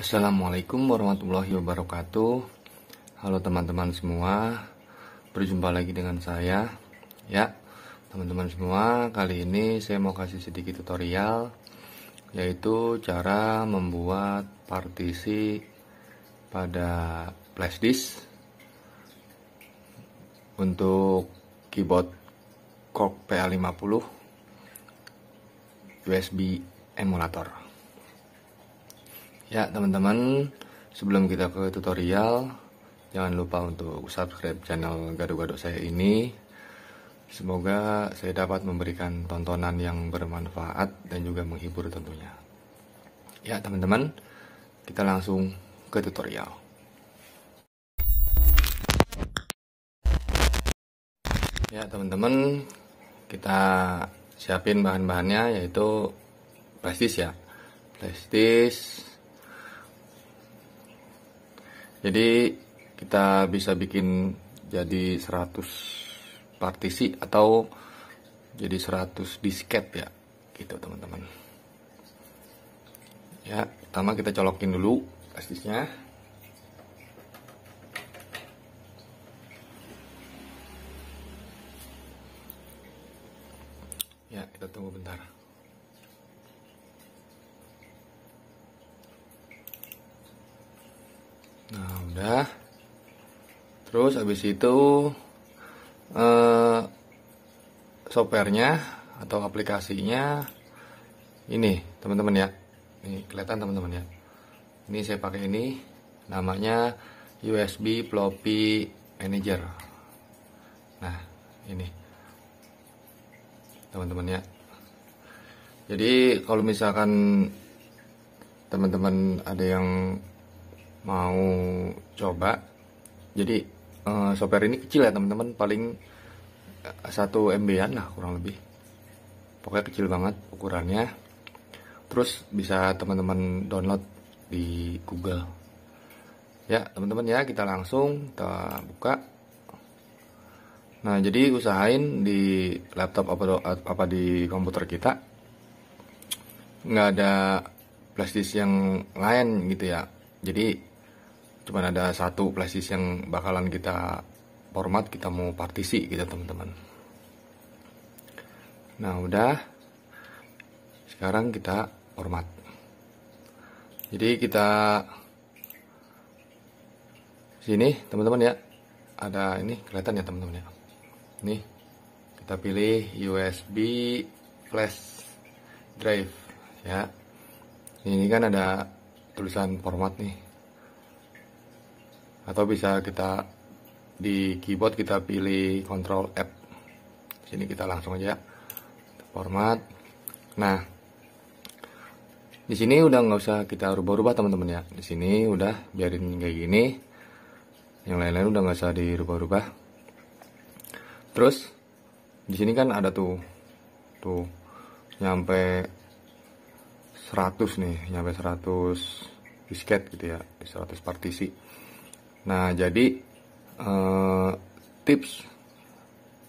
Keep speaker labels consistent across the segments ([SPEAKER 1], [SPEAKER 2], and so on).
[SPEAKER 1] Assalamualaikum warahmatullahi wabarakatuh Halo teman-teman semua Berjumpa lagi dengan saya Ya teman-teman semua Kali ini saya mau kasih sedikit tutorial Yaitu cara membuat partisi pada flash disk Untuk keyboard Korg PA50 USB emulator Ya teman-teman, sebelum kita ke tutorial, jangan lupa untuk subscribe channel gado-gado saya ini. Semoga saya dapat memberikan tontonan yang bermanfaat dan juga menghibur tentunya. Ya teman-teman, kita langsung ke tutorial. Ya teman-teman, kita siapin bahan-bahannya yaitu plastis ya. Plastis, jadi kita bisa bikin jadi 100 partisi atau jadi 100 disket ya gitu teman-teman ya pertama kita colokin dulu plastisnya nah udah terus habis itu eh, softwarenya atau aplikasinya ini teman-teman ya ini kelihatan teman-teman ya ini saya pakai ini namanya USB floppy manager nah ini teman-teman ya jadi kalau misalkan teman-teman ada yang mau coba jadi uh, software ini kecil ya teman-teman paling eh, satu MB-an lah kurang lebih pokoknya kecil banget ukurannya terus bisa teman-teman download di Google ya teman-teman ya kita langsung kita buka nah jadi usahain di laptop apa apa di komputer kita nggak ada plastis yang lain gitu ya jadi cuman ada satu flashdisk yang bakalan kita format kita mau partisi gitu teman-teman nah udah sekarang kita format jadi kita sini teman-teman ya ada ini kelihatan ya teman-teman ya ini kita pilih USB flash drive ya ini kan ada tulisan format nih atau bisa kita di keyboard kita pilih control F sini kita langsung aja format nah di sini udah nggak usah kita rubah-rubah teman-teman ya di sini udah biarin kayak gini yang lain-lain udah nggak usah dirubah-rubah terus di sini kan ada tuh tuh nyampe 100 nih nyampe 100 disket gitu ya 100 partisi Nah, jadi eh, tips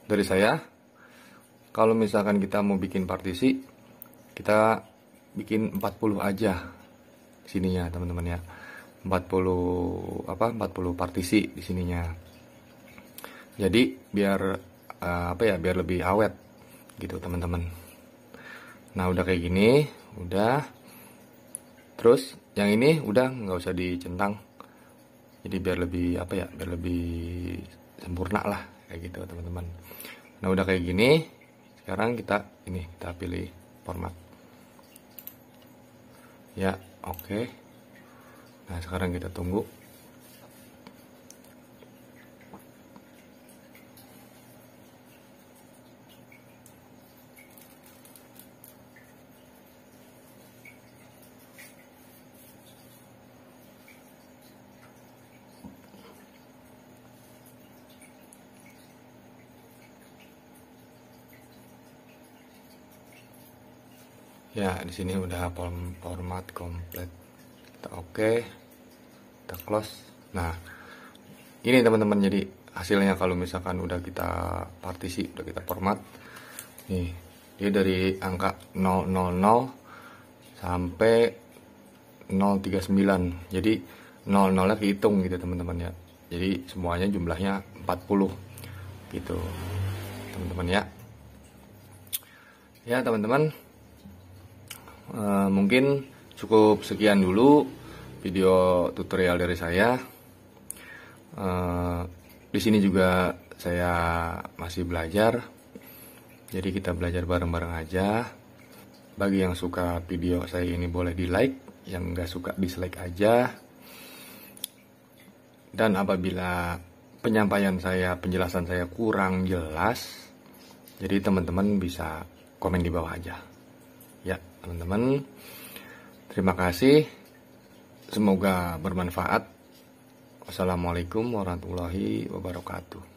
[SPEAKER 1] dari saya, kalau misalkan kita mau bikin partisi, kita bikin 40 aja sininya, teman-teman ya. 40 apa? 40 partisi di sininya. Jadi biar eh, apa ya? Biar lebih awet gitu, teman-teman. Nah, udah kayak gini, udah. Terus yang ini udah nggak usah dicentang jadi biar lebih apa ya biar lebih sempurna lah kayak gitu teman-teman nah udah kayak gini sekarang kita ini kita pilih format ya oke okay. nah sekarang kita tunggu ya di sini udah format komplit oke okay. kita close nah ini teman-teman jadi hasilnya kalau misalkan udah kita partisi udah kita format nih dia dari angka 000 sampai 039 jadi 00 nya kehitung gitu teman-teman ya jadi semuanya jumlahnya 40 gitu teman-teman ya ya teman-teman Eh, mungkin cukup sekian dulu video tutorial dari saya. Uh, di sini juga saya masih belajar, jadi kita belajar bareng-bareng aja. Bagi yang suka video saya ini boleh di like, yang nggak suka dislike aja. Dan apabila penyampaian saya, penjelasan saya kurang jelas, jadi teman-teman bisa komen di bawah aja. Ya teman-teman terima kasih semoga bermanfaat wassalamualaikum warahmatullahi wabarakatuh